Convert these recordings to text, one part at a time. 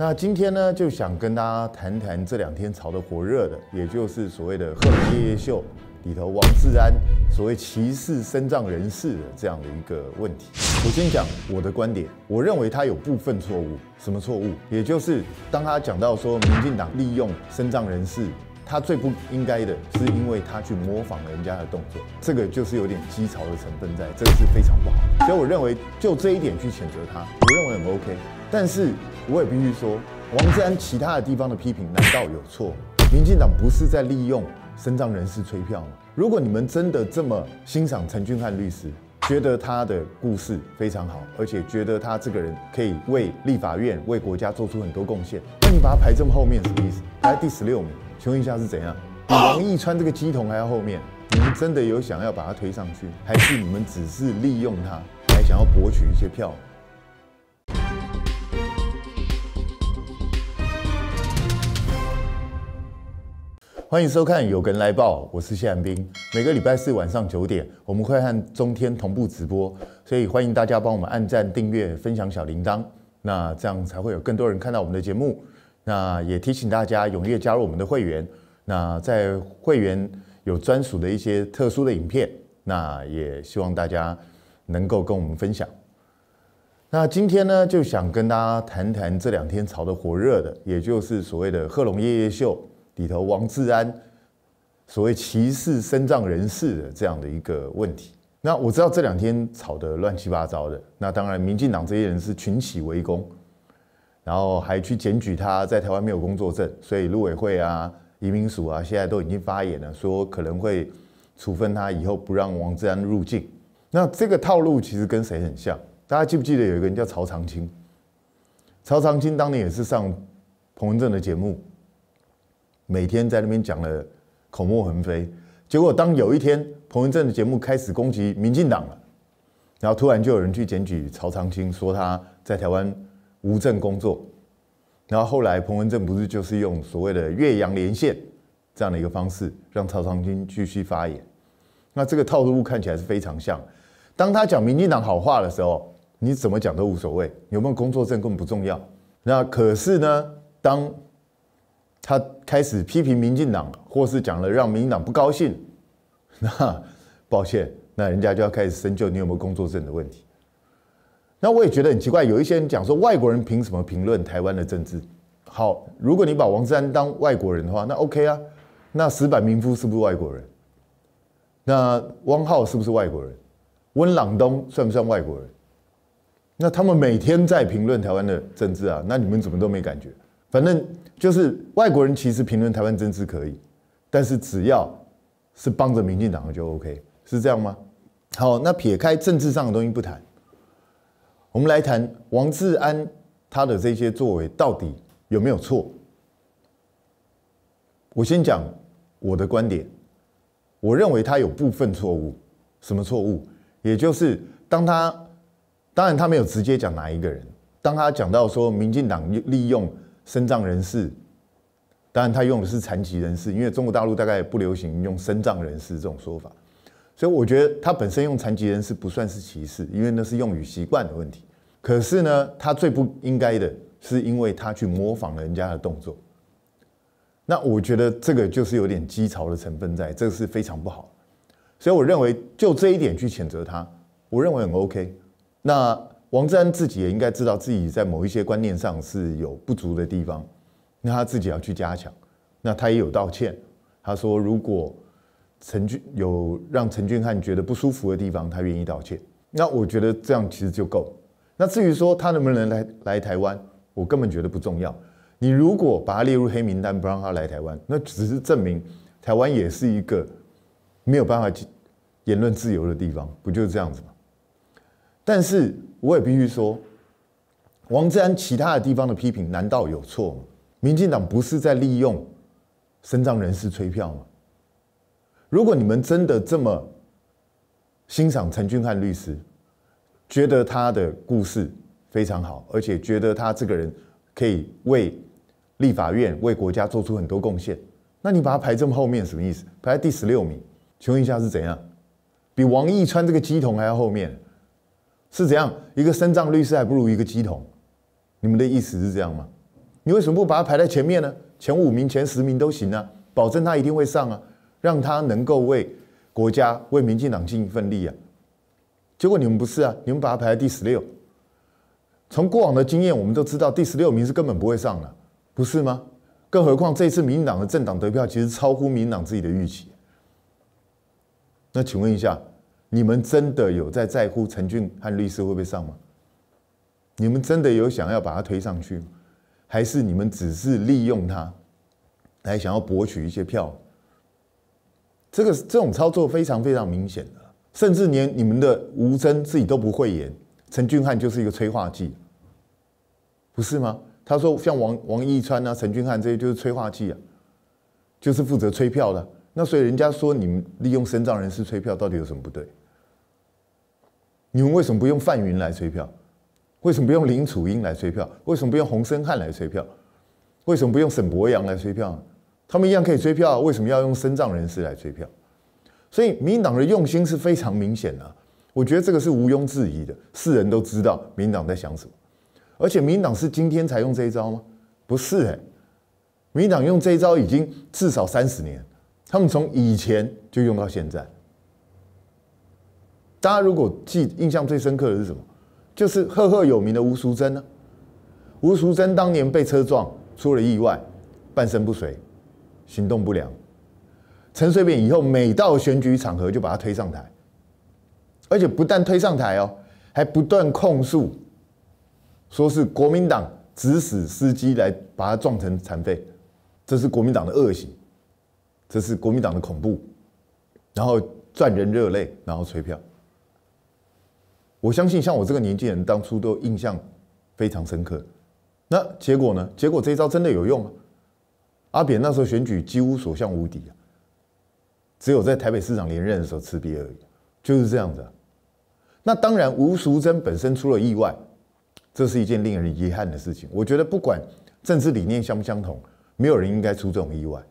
那今天呢，就想跟大家谈谈这两天炒得火热的，也就是所谓的《贺本夜夜秀》里头王志安所谓歧视身障人士的这样的一个问题。我先讲我的观点，我认为他有部分错误。什么错误？也就是当他讲到说民进党利用身障人士，他最不应该的是因为他去模仿人家的动作，这个就是有点讥嘲的成分在，这个是非常不好。所以我认为就这一点去谴责他，我认为很 OK。但是我也必须说，王志安其他的地方的批评难道有错民进党不是在利用身障人士催票吗？如果你们真的这么欣赏陈俊翰律师，觉得他的故事非常好，而且觉得他这个人可以为立法院、为国家做出很多贡献，那你把他排这么后面什么意思？排第十六名，请问一下是怎样？比王义川这个鸡同还要后面？你们真的有想要把他推上去，还是你们只是利用他，还想要博取一些票？欢迎收看《有个人来报》，我是谢汉兵。每个礼拜四晚上九点，我们会和中天同步直播，所以欢迎大家帮我们按赞、订阅、分享小铃铛，那这样才会有更多人看到我们的节目。那也提醒大家踊跃加入我们的会员，那在会员有专属的一些特殊的影片，那也希望大家能够跟我们分享。那今天呢，就想跟大家谈谈这两天炒得火热的，也就是所谓的贺龙夜夜秀。里头王志安所谓歧视身障人士的这样的一个问题，那我知道这两天吵得乱七八糟的，那当然民进党这些人是群起围攻，然后还去检举他在台湾没有工作证，所以陆委会啊、移民署啊现在都已经发言了，说可能会处分他，以后不让王志安入境。那这个套路其实跟谁很像？大家记不记得有一个人叫曹长青？曹长青当年也是上彭文正的节目。每天在那边讲了口沫横飞，结果当有一天彭文正的节目开始攻击民进党了，然后突然就有人去检举曹长青说他在台湾无证工作，然后后来彭文正不是就是用所谓的岳阳连线这样的一个方式，让曹长青继续发言，那这个套路看起来是非常像。当他讲民进党好话的时候，你怎么讲都无所谓，有没有工作证根本不重要。那可是呢，当他开始批评民进党，或是讲了让民进党不高兴，那抱歉，那人家就要开始深究你有没有工作证的问题。那我也觉得很奇怪，有一些人讲说外国人凭什么评论台湾的政治？好，如果你把王志安当外国人的话，那 OK 啊。那石板明夫是不是外国人？那汪浩是不是外国人？温朗东算不算外国人？那他们每天在评论台湾的政治啊，那你们怎么都没感觉？反正就是外国人其实评论台湾政治可以，但是只要是帮着民进党的就 OK，是这样吗？好，那撇开政治上的东西不谈，我们来谈王志安他的这些作为到底有没有错？我先讲我的观点，我认为他有部分错误。什么错误？也就是当他当然他没有直接讲哪一个人，当他讲到说民进党利用。身障人士，当然他用的是残疾人士，因为中国大陆大概不流行用身障人士这种说法，所以我觉得他本身用残疾人士不算是歧视，因为那是用语习惯的问题。可是呢，他最不应该的是因为他去模仿人家的动作，那我觉得这个就是有点讥嘲的成分在，这个是非常不好。所以我认为就这一点去谴责他，我认为很 OK。那。王志安自己也应该知道自己在某一些观念上是有不足的地方，那他自己要去加强。那他也有道歉，他说如果陈俊有让陈俊翰觉得不舒服的地方，他愿意道歉。那我觉得这样其实就够。那至于说他能不能来来台湾，我根本觉得不重要。你如果把他列入黑名单，不让他来台湾，那只是证明台湾也是一个没有办法去言论自由的地方，不就是这样子吗？但是我也必须说，王志安其他的地方的批评难道有错吗？民进党不是在利用身障人士催票吗？如果你们真的这么欣赏陈君汉律师，觉得他的故事非常好，而且觉得他这个人可以为立法院、为国家做出很多贡献，那你把他排这么后面什么意思？排在第十六名？请问一下是怎样？比王义川这个鸡统还要后面？是怎样一个身障律师还不如一个鸡桶？你们的意思是这样吗？你为什么不把他排在前面呢？前五名、前十名都行啊，保证他一定会上啊，让他能够为国家、为民进党尽一份力啊。结果你们不是啊，你们把他排在第十六。从过往的经验，我们都知道第十六名是根本不会上的，不是吗？更何况这一次民进党的政党得票其实超乎民进党自己的预期。那请问一下。你们真的有在在乎陈俊和律师会不会上吗？你们真的有想要把他推上去，还是你们只是利用他来想要博取一些票？这个这种操作非常非常明显的，甚至连你们的吴征自己都不会演，陈俊汉就是一个催化剂，不是吗？他说像王王一川啊、陈俊汉这些就是催化剂啊，就是负责催票的。那所以人家说你们利用身障人士催票到底有什么不对？你们为什么不用范云来催票？为什么不用林楚英来催票？为什么不用洪森汉来催票？为什么不用沈博阳来催票？他们一样可以催票，为什么要用身障人士来催票？所以民党的用心是非常明显的，我觉得这个是毋庸置疑的，世人都知道民党在想什么。而且民党是今天才用这一招吗？不是哎，民党用这一招已经至少三十年。他们从以前就用到现在。大家如果记印象最深刻的是什么？就是赫赫有名的吴淑珍呢。吴淑珍当年被车撞出了意外，半身不遂，行动不良。陈水扁以后每到选举场合就把他推上台，而且不但推上台哦，还不断控诉，说是国民党指使司机来把他撞成残废，这是国民党的恶行。这是国民党的恐怖，然后赚人热泪，然后催票。我相信像我这个年纪人，当初都印象非常深刻。那结果呢？结果这招真的有用吗？阿扁那时候选举几乎所向无敌啊，只有在台北市长连任的时候吃瘪而已。就是这样子。那当然，吴淑珍本身出了意外，这是一件令人遗憾的事情。我觉得不管政治理念相不相同，没有人应该出这种意外。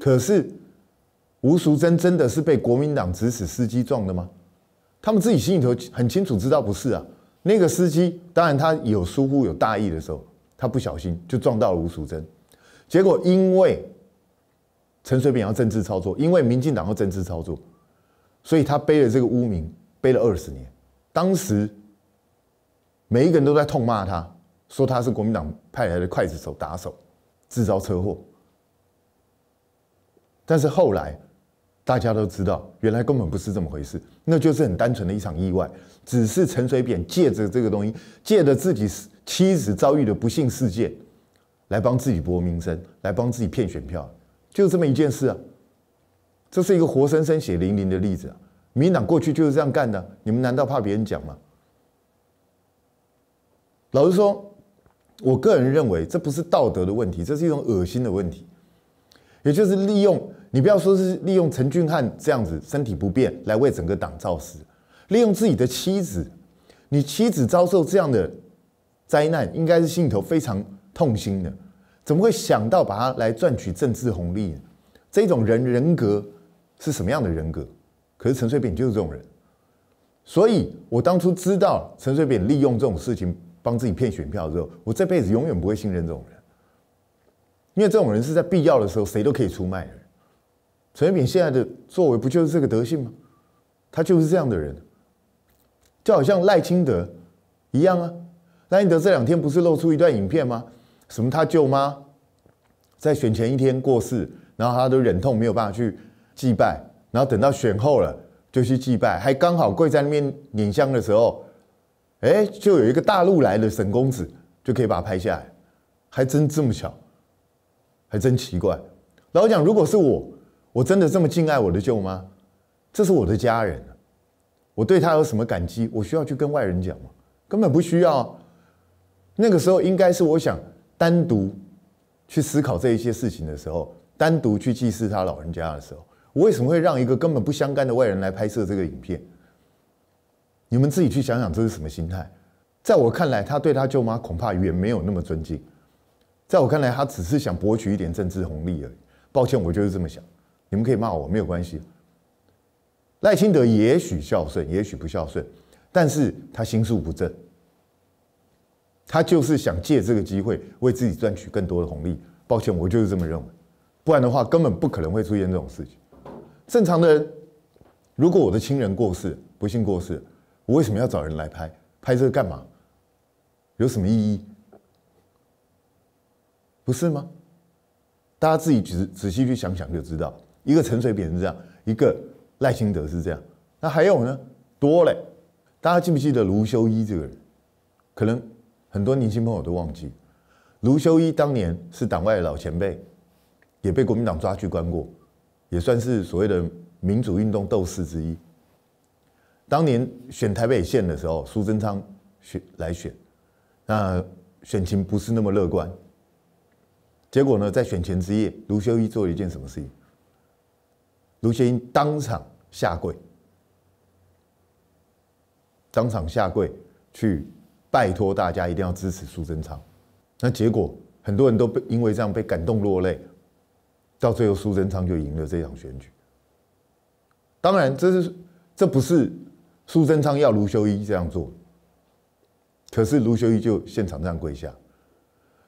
可是吴淑珍真的是被国民党指使司机撞的吗？他们自己心里头很清楚，知道不是啊。那个司机当然他有疏忽、有大意的时候，他不小心就撞到了吴淑珍。结果因为陈水扁要政治操作，因为民进党要政治操作，所以他背了这个污名，背了二十年。当时每一个人都在痛骂他，说他是国民党派来的刽子手、打手，制造车祸。但是后来，大家都知道，原来根本不是这么回事，那就是很单纯的一场意外。只是陈水扁借着这个东西，借着自己妻子遭遇的不幸事件，来帮自己博名声，来帮自己骗选票，就这么一件事啊。这是一个活生生血淋淋的例子。民党过去就是这样干的，你们难道怕别人讲吗？老实说，我个人认为这不是道德的问题，这是一种恶心的问题，也就是利用。你不要说是利用陈俊翰这样子身体不便来为整个党造势，利用自己的妻子，你妻子遭受这样的灾难，应该是心里头非常痛心的，怎么会想到把他来赚取政治红利？这种人人格是什么样的人格？可是陈水扁就是这种人，所以我当初知道陈水扁利用这种事情帮自己骗选票之后，我这辈子永远不会信任这种人，因为这种人是在必要的时候谁都可以出卖的。陈水扁现在的作为不就是这个德性吗？他就是这样的人，就好像赖清德一样啊。赖清德这两天不是露出一段影片吗？什么他舅妈在选前一天过世，然后他都忍痛没有办法去祭拜，然后等到选后了就去祭拜，还刚好跪在那边捻香的时候，哎，就有一个大陆来的沈公子就可以把他拍下来，还真这么巧，还真奇怪。老蒋，如果是我。我真的这么敬爱我的舅妈？这是我的家人，我对他有什么感激？我需要去跟外人讲吗？根本不需要。那个时候应该是我想单独去思考这一些事情的时候，单独去祭祀他老人家的时候，我为什么会让一个根本不相干的外人来拍摄这个影片？你们自己去想想，这是什么心态？在我看来，他对他舅妈恐怕远没有那么尊敬。在我看来，他只是想博取一点政治红利而已。抱歉，我就是这么想。你们可以骂我，没有关系。赖清德也许孝顺，也许不孝顺，但是他心术不正，他就是想借这个机会为自己赚取更多的红利。抱歉，我就是这么认为，不然的话根本不可能会出现这种事情。正常的，如果我的亲人过世，不幸过世，我为什么要找人来拍？拍这个干嘛？有什么意义？不是吗？大家自己仔仔细去想想就知道。一个陈水扁是这样，一个赖清德是这样，那还有呢，多嘞。大家记不记得卢修一这个人？可能很多年轻朋友都忘记。卢修一当年是党外的老前辈，也被国民党抓去关过，也算是所谓的民主运动斗士之一。当年选台北县的时候，苏贞昌选来选，那选情不是那么乐观。结果呢，在选前之夜，卢修一做了一件什么事情？卢修英当场下跪，当场下跪去拜托大家一定要支持苏贞昌。那结果很多人都被因为这样被感动落泪，到最后苏贞昌就赢了这场选举。当然，这是这不是苏贞昌要卢修一这样做，可是卢修一就现场这样跪下，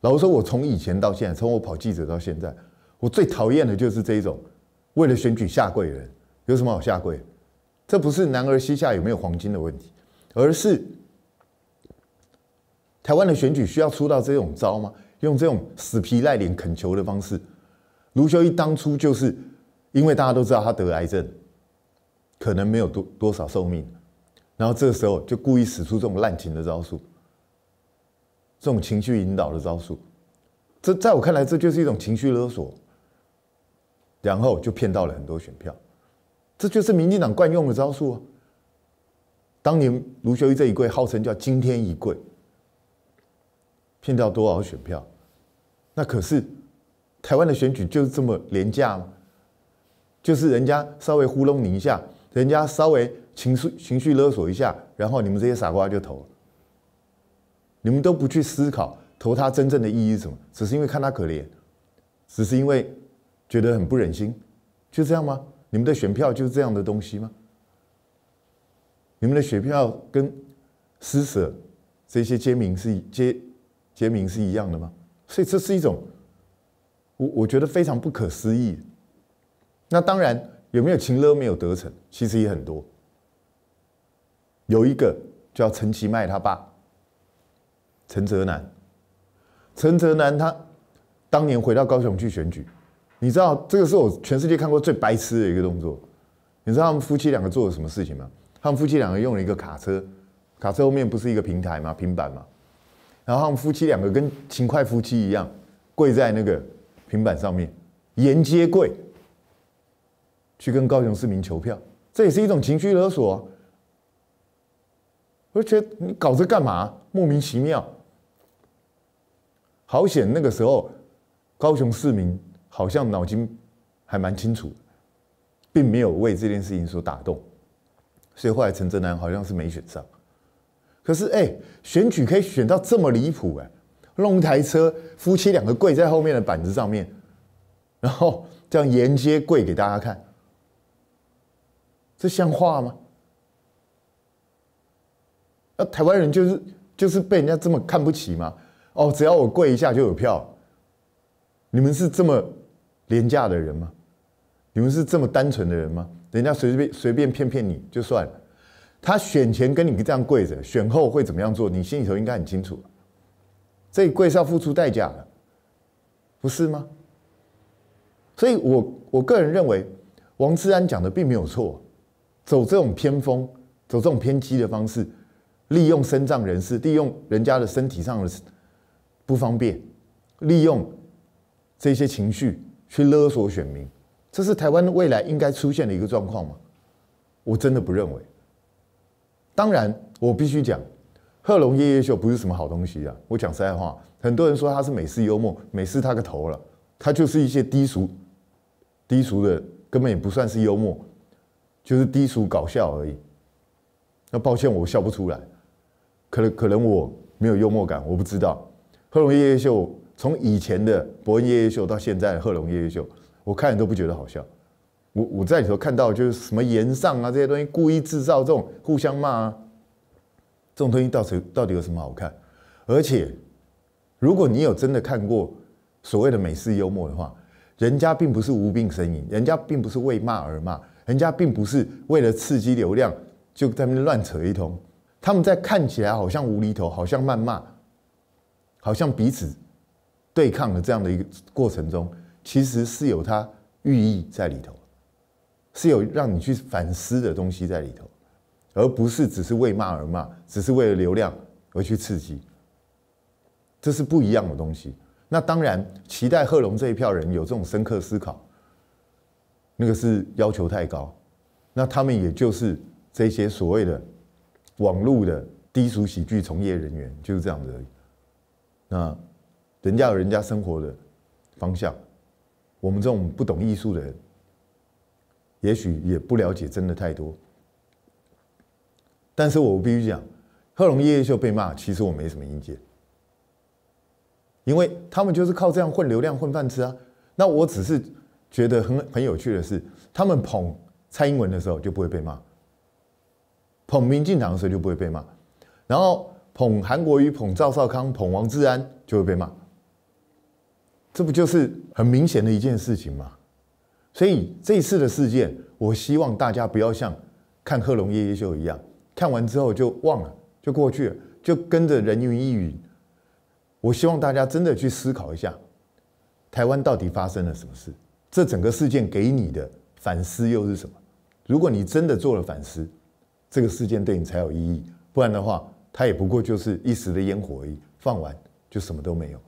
老实说我从以前到现在，从我跑记者到现在，我最讨厌的就是这种。为了选举下跪的人有什么好下跪？这不是男儿膝下有没有黄金的问题，而是台湾的选举需要出到这种招吗？用这种死皮赖脸恳求的方式，卢修一当初就是因为大家都知道他得癌症，可能没有多多少寿命，然后这个时候就故意使出这种滥情的招数，这种情绪引导的招数，这在我看来这就是一种情绪勒索。然后就骗到了很多选票，这就是民进党惯用的招数啊。当年卢秀玉这一跪，号称叫惊天一跪，骗掉多少选票？那可是台湾的选举就是这么廉价吗？就是人家稍微糊弄你一下，人家稍微情绪情绪勒索一下，然后你们这些傻瓜就投了。你们都不去思考投他真正的意义是什么，只是因为看他可怜，只是因为。觉得很不忍心，就这样吗？你们的选票就是这样的东西吗？你们的选票跟施舍这些街名是街街名是一样的吗？所以这是一种，我我觉得非常不可思议。那当然有没有情乐没有得逞，其实也很多。有一个叫陈其迈他爸，陈泽南，陈泽南他当年回到高雄去选举。你知道这个是我全世界看过最白痴的一个动作。你知道他们夫妻两个做了什么事情吗？他们夫妻两个用了一个卡车，卡车后面不是一个平台吗？平板吗？然后他们夫妻两个跟勤快夫妻一样，跪在那个平板上面，沿街跪，去跟高雄市民求票。这也是一种情绪勒索。我觉得你搞这干嘛？莫名其妙。好险那个时候高雄市民。好像脑筋还蛮清楚，并没有为这件事情所打动，所以后来陈泽南好像是没选上，可是哎，选举可以选到这么离谱哎，弄一台车，夫妻两个跪在后面的板子上面，然后这样沿街跪给大家看，这像话吗？那台湾人就是就是被人家这么看不起吗？哦，只要我跪一下就有票。你们是这么廉价的人吗？你们是这么单纯的人吗？人家随便随便骗骗你就算了，他选前跟你们这样跪着，选后会怎么样做？你心里头应该很清楚，这跪是要付出代价的，不是吗？所以，我我个人认为，王志安讲的并没有错，走这种偏锋，走这种偏激的方式，利用身障人士，利用人家的身体上的不方便，利用。这些情绪去勒索选民，这是台湾未来应该出现的一个状况吗？我真的不认为。当然，我必须讲，贺龙夜夜秀不是什么好东西啊！我讲实在话，很多人说他是美式幽默，美式他个头了，他就是一些低俗、低俗的，根本也不算是幽默，就是低俗搞笑而已。那抱歉，我笑不出来，可能可能我没有幽默感，我不知道。贺龙夜夜秀。从以前的博恩夜夜秀到现在的贺龙夜夜秀，我看人都不觉得好笑。我我在里头看到就是什么言上啊这些东西故意制造这种互相骂啊，这种东西到底到底有什么好看？而且，如果你有真的看过所谓的美式幽默的话，人家并不是无病呻吟，人家并不是为骂而骂，人家并不是为了刺激流量就在那边乱扯一通。他们在看起来好像无厘头，好像谩骂，好像彼此。对抗的这样的一个过程中，其实是有它寓意在里头，是有让你去反思的东西在里头，而不是只是为骂而骂，只是为了流量而去刺激，这是不一样的东西。那当然，期待贺龙这一票人有这种深刻思考，那个是要求太高。那他们也就是这些所谓的网络的低俗喜剧从业人员，就是这样子。那。人家有人家生活的方向，我们这种不懂艺术的人，也许也不了解真的太多。但是我必须讲，贺龙、叶夜秀被骂，其实我没什么意见，因为他们就是靠这样混流量、混饭吃啊。那我只是觉得很很有趣的是，他们捧蔡英文的时候就不会被骂，捧民进党的时候就不会被骂，然后捧韩国瑜、捧赵少康、捧王志安就会被骂。这不就是很明显的一件事情吗？所以这次的事件，我希望大家不要像看《贺龙夜夜秀》一样，看完之后就忘了，就过去了，就跟着人云亦云。我希望大家真的去思考一下，台湾到底发生了什么事？这整个事件给你的反思又是什么？如果你真的做了反思，这个事件对你才有意义。不然的话，它也不过就是一时的烟火而已，放完就什么都没有。